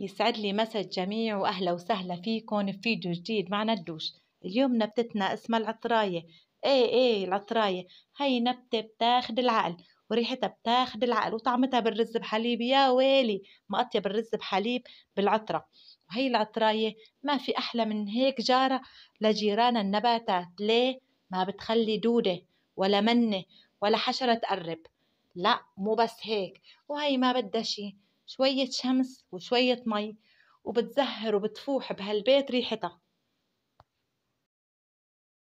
يسعد لي مسا الجميع واهلا وسهلا فيكم في فيديو جديد مع ندوش اليوم نبتتنا اسمها العطراية ايه ايه العطراية هاي نبتة بتاخد العقل وريحتها بتاخد العقل وطعمتها بالرز بحليب يا ويلي ما اطيب الرز بحليب بالعطرة وهي العطراية ما في احلى من هيك جارة لجيران النباتات ليه ما بتخلي دودة ولا منة ولا حشرة تقرب لا مو بس هيك وهي ما بدها شي شوية شمس وشوية مي وبتزهر وبتفوح بهالبيت ريحتها